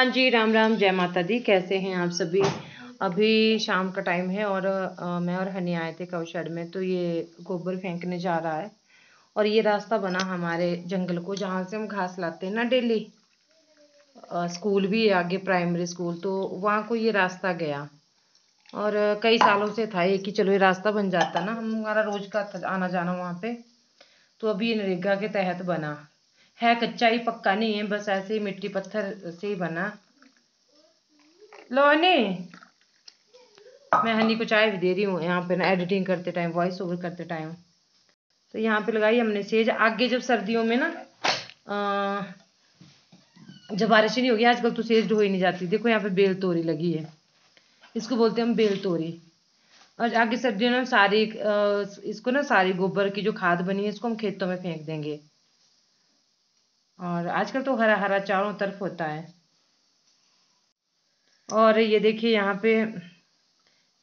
हाँ जी राम राम जय माता दी कैसे हैं आप सभी अभी शाम का टाइम है और आ, मैं और हनी आए थे कवशर में तो ये गोबर फेंकने जा रहा है और ये रास्ता बना हमारे जंगल को जहाँ से हम घास लाते हैं ना डेली स्कूल भी है आगे प्राइमरी स्कूल तो वहाँ को ये रास्ता गया और कई सालों से था ये कि चलो ये रास्ता बन जाता ना हम हमारा रोज़ का आना जाना वहाँ पे तो अभी ये नरेगा के तहत बना है कच्चा ही पक्का नहीं है बस ऐसे ही मिट्टी पत्थर से ही बना लो मैं हनी को चाय भी दे रही हूँ यहाँ पे ना एडिटिंग करते टाइम वॉइस ओवर करते टाइम तो यहाँ पे लगाई हमने सेज आगे जब सर्दियों में ना जब बारिश नहीं होगी आजकल तो सेज ढोई नहीं जाती देखो यहाँ पे बेल तोरी लगी है इसको बोलते हैं हम बेल तोरी और आगे सर्दियों में सारी इसको ना सारी गोबर की जो खाद बनी है इसको हम खेतों में फेंक देंगे और आजकल तो हरा हरा चारों तरफ होता है और ये देखिए यहाँ पे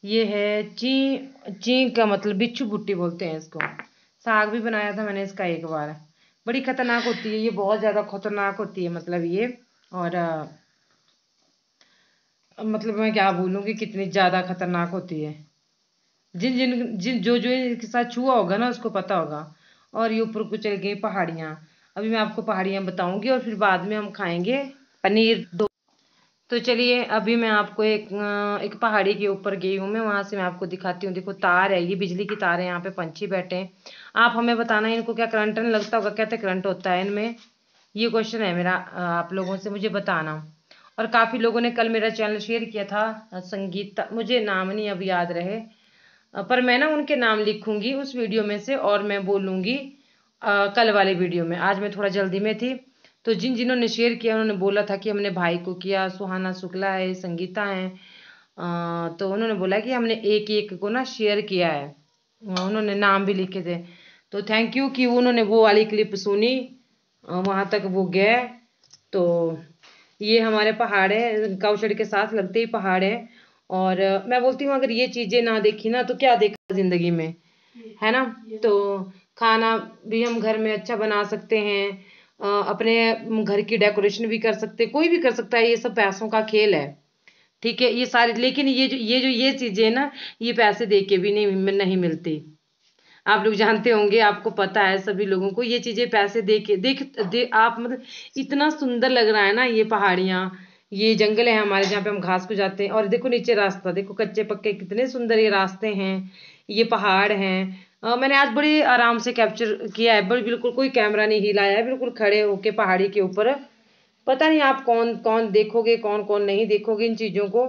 ये है ची ची का मतलब बिच्छू बुट्टी बोलते हैं इसको साग भी बनाया था मैंने इसका एक बार बड़ी खतरनाक होती है ये बहुत ज़्यादा खतरनाक होती है मतलब ये और आ, मतलब मैं क्या बोलूँ कि कितनी ज़्यादा खतरनाक होती है जिन जिन जिन जो जो इसके साथ छुआ होगा ना उसको पता होगा और ये ऊपर को चल गई पहाड़ियाँ अभी मैं आपको पहाड़ियाँ बताऊँगी और फिर बाद में हम खाएंगे पनीर दो तो चलिए अभी मैं आपको एक एक पहाड़ी के ऊपर गई हूँ मैं वहाँ से मैं आपको दिखाती हूँ देखो तार है ये बिजली की तार है यहाँ पे पंछी बैठे हैं आप हमें बताना इनको क्या करंट नहीं लगता होगा कहते करंट होता है इनमें ये क्वेश्चन है मेरा आप लोगों से मुझे बताना और काफ़ी लोगों ने कल मेरा चैनल शेयर किया था संगीत मुझे नाम नहीं अब याद रहे पर मैं ना उनके नाम लिखूंगी उस वीडियो में से और मैं बोलूँगी आ, कल वाले वीडियो में आज मैं थोड़ा जल्दी में थी तो जिन जिन्होंने शेयर किया उन्होंने बोला था कि हमने भाई को किया सुहाना शुक्ला है संगीता है आ, तो उन्होंने बोला कि हमने एक एक को ना शेयर किया है उन्होंने नाम भी लिखे थे तो थैंक यू कि उन्होंने वो वाली क्लिप सुनी वहाँ तक वो गए तो ये हमारे पहाड़ है कौशड़ के साथ लगते ही पहाड़ है और मैं बोलती हूँ अगर ये चीज़ें ना देखी ना तो क्या देखा ज़िंदगी में है ना तो खाना भी हम घर में अच्छा बना सकते हैं अपने घर की डेकोरेशन भी कर सकते कोई भी कर सकता है ये सब पैसों का खेल है ठीक है ये सारे लेकिन ये जो ये जो ये चीज़ें है ना ये पैसे दे के भी नहीं नहीं मिलती आप लोग जानते होंगे आपको पता है सभी लोगों को ये चीज़ें पैसे दे के देख दे, आप मतलब इतना सुंदर लग रहा है ना ये पहाड़ियाँ ये जंगल है हमारे जहाँ पे हम घास को जाते हैं और देखो नीचे रास्ता देखो कच्चे पक्के कितने सुंदर ये रास्ते हैं ये पहाड़ हैं मैंने आज बड़ी आराम से कैप्चर किया है बड़ी बिल्कुल कोई कैमरा नहीं हिलाया है बिल्कुल खड़े होके पहाड़ी के ऊपर पता नहीं आप कौन कौन देखोगे कौन कौन नहीं देखोगे इन चीज़ों को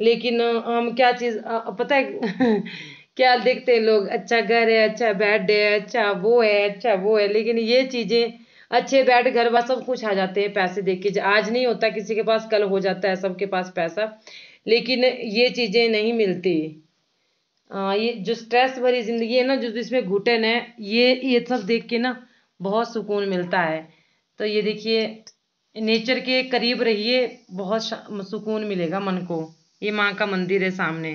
लेकिन हम क्या चीज़ पता है क्या देखते हैं लोग अच्छा घर है अच्छा बेड है अच्छा वो है अच्छा वो है लेकिन ये चीज़ें अच्छे बेड घर व सब कुछ आ जाते हैं पैसे देख के आज नहीं होता किसी के पास कल हो जाता है सबके पास पैसा लेकिन ये चीज़ें नहीं मिलती हाँ, ये जो स्ट्रेस भरी ज़िंदगी है ना जो जिसमें घुटन है ये ये सब देख के ना बहुत सुकून मिलता है तो ये देखिए नेचर के करीब रहिए बहुत सुकून मिलेगा मन को ये माँ का मंदिर है सामने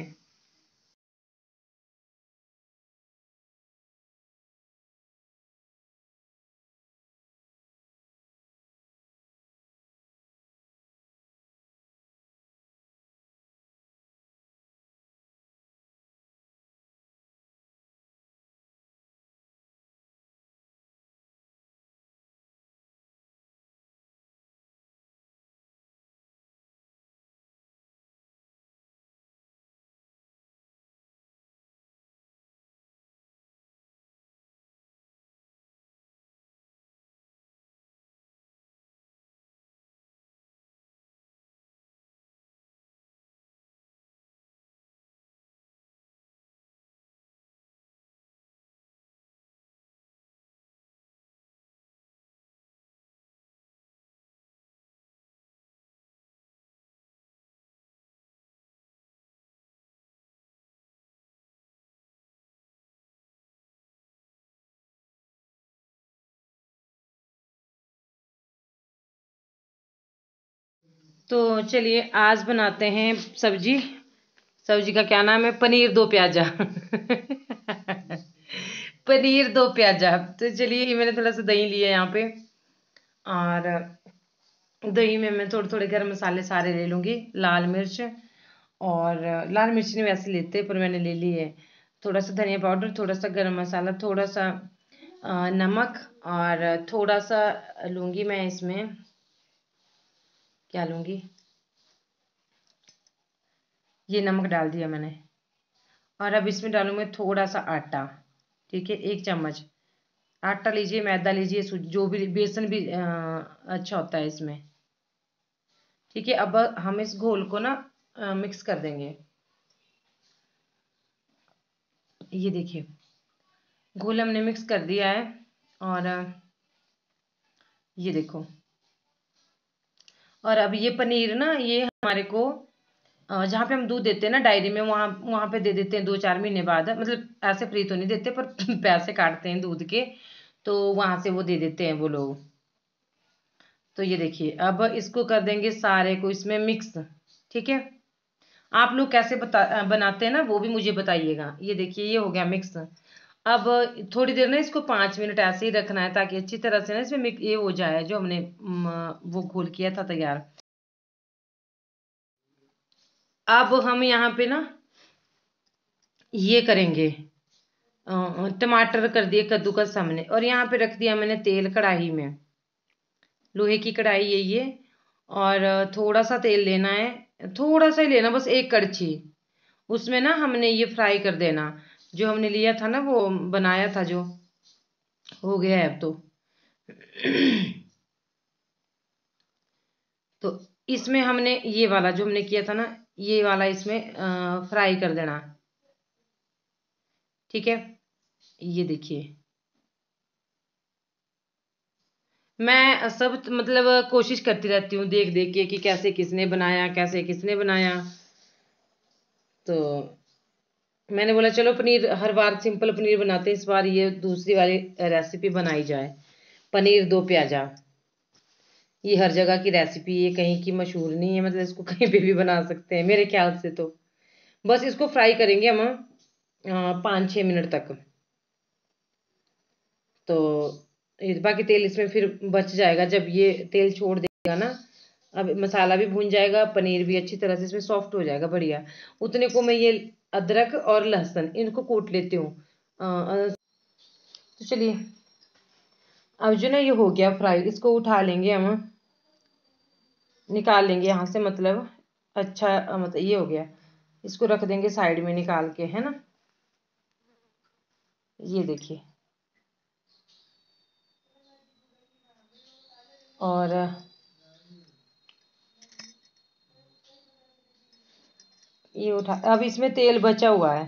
तो चलिए आज बनाते हैं सब्जी सब्जी का क्या नाम है पनीर दो प्याजा पनीर दो प्याजा तो चलिए मैंने थोड़ा सा दही लिया यहाँ पे और दही में मैं थोड़े थोड़े गर्म मसाले सारे ले लूँगी लाल मिर्च और लाल मिर्च नहीं वैसे लेते पर मैंने ले लिए है थोड़ा सा धनिया पाउडर थोड़ा सा गर्म मसाला थोड़ा सा नमक और थोड़ा सा लूँगी मैं इसमें क्या लूँगी ये नमक डाल दिया मैंने और अब इसमें डालूंगी थोड़ा सा आटा ठीक है एक चम्मच आटा लीजिए मैदा लीजिए जो भी बेसन भी आ, अच्छा होता है इसमें ठीक है अब हम इस घोल को ना आ, मिक्स कर देंगे ये देखिए घोल हमने मिक्स कर दिया है और ये देखो और अब ये पनीर ना ये हमारे को जहाँ पे हम दूध देते हैं ना डायरी में वहाँ वहाँ पे दे देते हैं दो चार महीने बाद मतलब ऐसे फ्री तो नहीं देते पर पैसे काटते हैं दूध के तो वहाँ से वो दे देते हैं वो लोग तो ये देखिए अब इसको कर देंगे सारे को इसमें मिक्स ठीक है आप लोग कैसे बता बनाते हैं ना वो भी मुझे बताइएगा ये देखिए ये हो गया मिक्स अब थोड़ी देर ना इसको पाँच मिनट ऐसे ही रखना है ताकि अच्छी तरह से ना इसमें ये हो जाए जो हमने वो घोल किया था तैयार अब हम यहाँ पे ना ये करेंगे टमाटर कर दिए कद्दू का सामने और यहाँ पे रख दिया मैंने तेल कढ़ाई में लोहे की कढ़ाई है ये और थोड़ा सा तेल लेना है थोड़ा सा ही लेना बस एक कड़छी उसमें ना हमने ये फ्राई कर देना जो हमने लिया था ना वो बनाया था जो हो गया है अब तो तो इसमें हमने ये वाला जो हमने किया था ना ये वाला इसमें आ, फ्राई कर देना ठीक है ये देखिए मैं सब मतलब कोशिश करती रहती हूँ देख देख के कि कैसे किसने बनाया कैसे किसने बनाया तो मैंने बोला चलो पनीर हर बार सिंपल पनीर बनाते हैं इस बार ये दूसरी वाली रेसिपी बनाई जाए पनीर दो प्याजा ये हर जगह की रेसिपी ये कहीं की मशहूर नहीं है मतलब इसको कहीं पे भी बना सकते हैं मेरे ख्याल से तो बस इसको फ्राई करेंगे हम पाँच छः मिनट तक तो बाकी तेल इसमें फिर बच जाएगा जब ये तेल छोड़ देगा ना अब मसाला भी भून जाएगा पनीर भी अच्छी तरह से इसमें सॉफ्ट हो जाएगा बढ़िया उतने को मैं ये अदरक और लहसुन इनको कूट लेती हूँ तो चलिए अब जो ना ये हो गया फ्राई इसको उठा लेंगे हम निकाल लेंगे यहाँ से मतलब अच्छा मतलब ये हो गया इसको रख देंगे साइड में निकाल के है ना ये देखिए और ये उठा अब इसमें तेल बचा हुआ है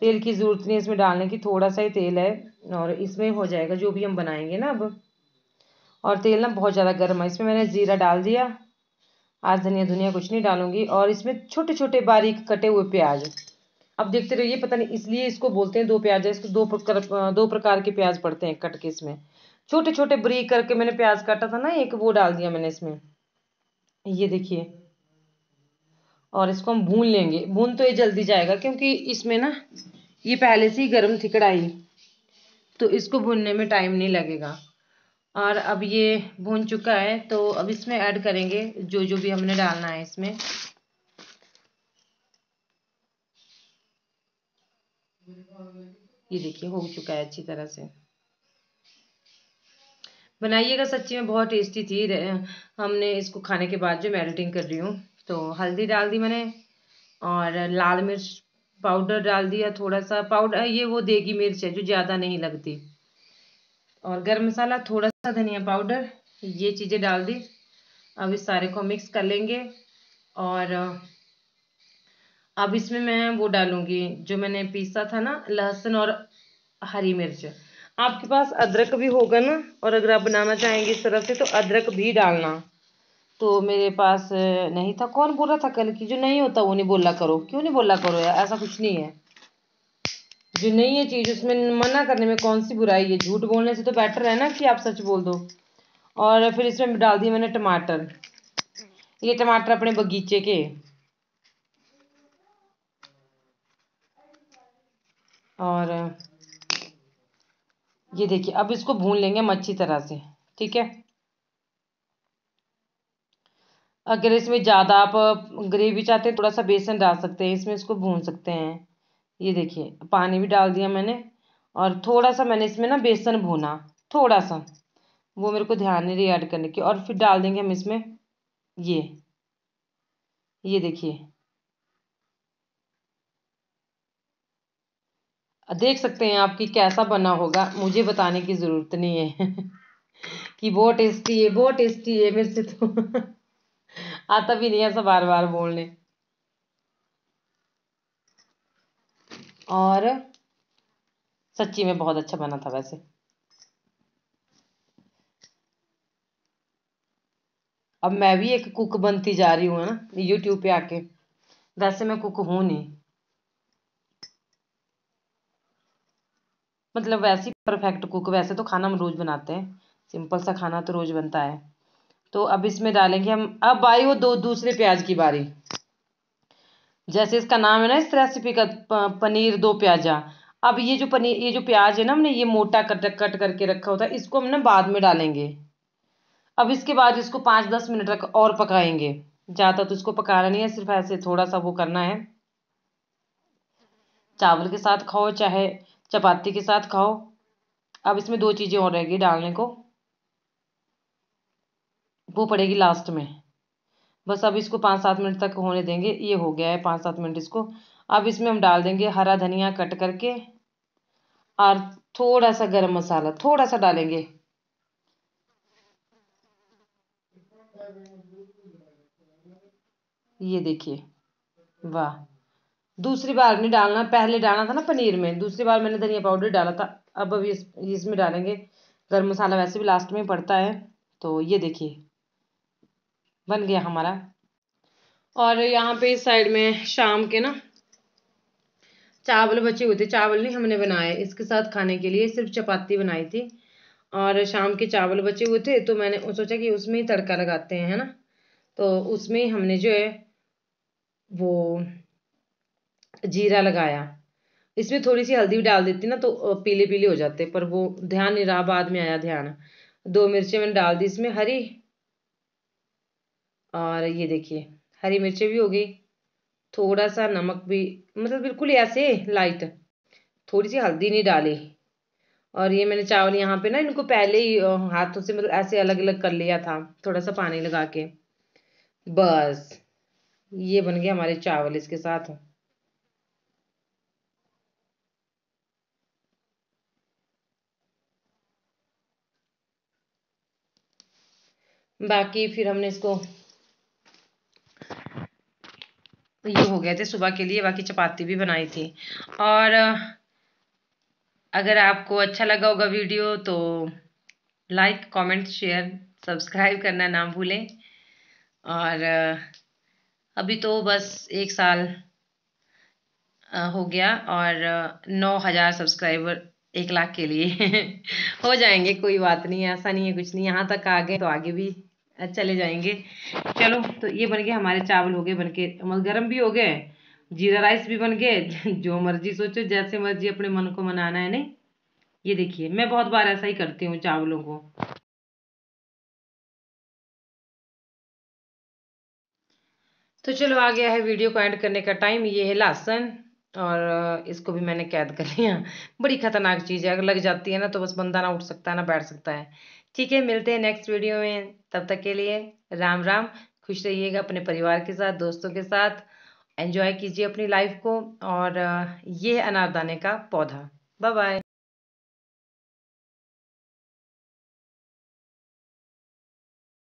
तेल की ज़रूरत नहीं इसमें डालने की थोड़ा सा ही तेल है और इसमें हो जाएगा जो भी हम बनाएंगे ना अब और तेल ना बहुत ज़्यादा गर्म है इसमें मैंने ज़ीरा डाल दिया आज धनिया धनिया कुछ नहीं डालूंगी और इसमें छोटे छोटे बारीक कटे हुए प्याज अब देखते रहिए पता नहीं इसलिए इसको बोलते हैं दो प्याज है इसको दो प्रकार दो प्रकार के प्याज पड़ते हैं कट के इसमें छोटे छोटे बरीक करके मैंने प्याज काटा था ना एक वो डाल दिया मैंने इसमें ये देखिए और इसको हम भून लेंगे भून तो ये जल्दी जाएगा क्योंकि इसमें ना ये पहले से ही गर्म थी कढ़ाई तो इसको भूनने में टाइम नहीं लगेगा और अब ये भून चुका है तो अब इसमें ऐड करेंगे जो जो भी हमने डालना है इसमें ये देखिए हो चुका है अच्छी तरह से बनाइएगा सच्ची में बहुत टेस्टी थी हमने इसको खाने के बाद जो मैरिटिंग कर रही हूँ तो हल्दी डाल दी मैंने और लाल मिर्च पाउडर डाल दिया थोड़ा सा पाउडर ये वो देगी मिर्च है जो ज़्यादा नहीं लगती और गर्म मसाला थोड़ा सा धनिया पाउडर ये चीज़ें डाल दी अब इस सारे को मिक्स कर लेंगे और अब इसमें मैं वो डालूंगी जो मैंने पीसा था ना लहसुन और हरी मिर्च आपके पास अदरक भी होगा ना और अगर आप बनाना चाहेंगे इस तरह से तो अदरक भी डालना तो मेरे पास नहीं था कौन बोल रहा था कल कि जो नहीं होता वो नहीं बोला करो क्यों नहीं बोला करो यार ऐसा कुछ नहीं है जो नहीं है चीज़ उसमें मना करने में कौन सी बुराई है झूठ बोलने से तो बेटर है ना कि आप सच बोल दो और फिर इसमें डाल दिए मैंने टमाटर ये टमाटर अपने बगीचे के और ये देखिए अब इसको भून लेंगे हम अच्छी तरह से ठीक है अगर इसमें ज़्यादा आप ग्रेवी चाहते हैं थोड़ा सा बेसन डाल सकते हैं इसमें इसको भून सकते हैं ये देखिए पानी भी डाल दिया मैंने और थोड़ा सा मैंने इसमें ना बेसन भूना थोड़ा सा वो मेरे को ध्यान नहीं रही ऐड करने की और फिर डाल देंगे हम इसमें ये ये देखिए देख सकते हैं आपकी कैसा बना होगा मुझे बताने की ज़रूरत नहीं है कि बहुत टेस्टी है बहुत टेस्टी है मेरे से तो आता भी नहीं ऐसा बार बार बोलने और सच्ची में बहुत अच्छा बना था वैसे अब मैं भी एक कुक बनती जा रही हूँ ना यूट्यूब पे आके वैसे मैं कुक हूं नहीं मतलब वैसी परफेक्ट कुक वैसे तो खाना हम रोज़ बनाते हैं सिंपल सा खाना तो रोज़ बनता है तो अब इसमें डालेंगे हम अब आई वो दो दूसरे प्याज की बारी जैसे इसका नाम है ना इस रेसिपी का पनीर दो प्याजा अब ये जो पनीर ये जो प्याज है ना हमने ये मोटा कट कट करके रखा होता है इसको हम ना बाद में डालेंगे अब इसके बाद इसको पाँच दस मिनट तक और पकाएंगे ज़्यादा तो इसको पकाना नहीं है सिर्फ ऐसे थोड़ा सा वो करना है चावल के साथ खाओ चाहे चपाती के साथ खाओ अब इसमें दो चीज़ें और रहेगी डालने को वो पड़ेगी लास्ट में बस अब इसको पाँच सात मिनट तक होने देंगे ये हो गया है पाँच सात मिनट इसको अब इसमें हम डाल देंगे हरा धनिया कट करके और थोड़ा सा गरम मसाला थोड़ा सा डालेंगे ये देखिए वाह दूसरी बार नहीं डालना पहले डालना था ना पनीर में दूसरी बार मैंने धनिया पाउडर डाला था अब अब इस इसमें डालेंगे गर्म मसाला वैसे भी लास्ट में पड़ता है तो ये देखिए बन गया हमारा और यहाँ पे इस साइड में शाम के ना चावल बचे हुए थे चावल नहीं हमने बनाए इसके साथ खाने के लिए सिर्फ चपाती बनाई थी और शाम के चावल बचे हुए थे तो मैंने सोचा कि उसमें ही तड़का लगाते हैं है ना तो उसमें हमने जो है वो जीरा लगाया इसमें थोड़ी सी हल्दी भी डाल देती ना तो पीले पीले हो जाते पर वो ध्यान नहीं रहा बाद में आया ध्यान दो मिर्चें मैंने डाल दी इसमें हरी और ये देखिए हरी मिर्चें भी हो गई थोड़ा सा नमक भी मतलब बिल्कुल ऐसे लाइट थोड़ी सी हल्दी नहीं डाली और ये मैंने चावल यहाँ पे ना इनको पहले ही हाथों से मतलब ऐसे अलग अलग कर लिया था थोड़ा सा पानी लगा के बस ये बन गए हमारे चावल इसके साथ बाकी फिर हमने इसको तो ये हो गए थे सुबह के लिए बाकी चपाती भी बनाई थी और अगर आपको अच्छा लगा होगा वीडियो तो लाइक कमेंट शेयर सब्सक्राइब करना ना भूलें और अभी तो बस एक साल हो गया और नौ हज़ार सब्सक्राइबर एक लाख के लिए हो जाएंगे कोई बात नहीं ऐसा नहीं है कुछ नहीं यहाँ तक आ गए तो आगे भी चले जाएंगे चलो तो ये बन गए हमारे चावल हो गए बन के गर्म भी हो गए जीरा राइस भी बन गए जो मर्जी सोचो जैसे मर्जी अपने मन को मनाना है नहीं ये देखिए मैं बहुत बार ऐसा ही करती हूँ चावलों को तो चलो आ गया है वीडियो को एंड करने का टाइम ये है लहसन और इसको भी मैंने कैद कर लिया बड़ी खतरनाक चीज़ है अगर लग जाती है ना तो बस बंदा ना उठ सकता है ना बैठ सकता है ठीक है मिलते हैं नेक्स्ट वीडियो में तब तक के लिए राम राम खुश रहिएगा अपने परिवार के साथ दोस्तों के साथ एंजॉय कीजिए अपनी लाइफ को और ये अनारदाने का पौधा बाय बाय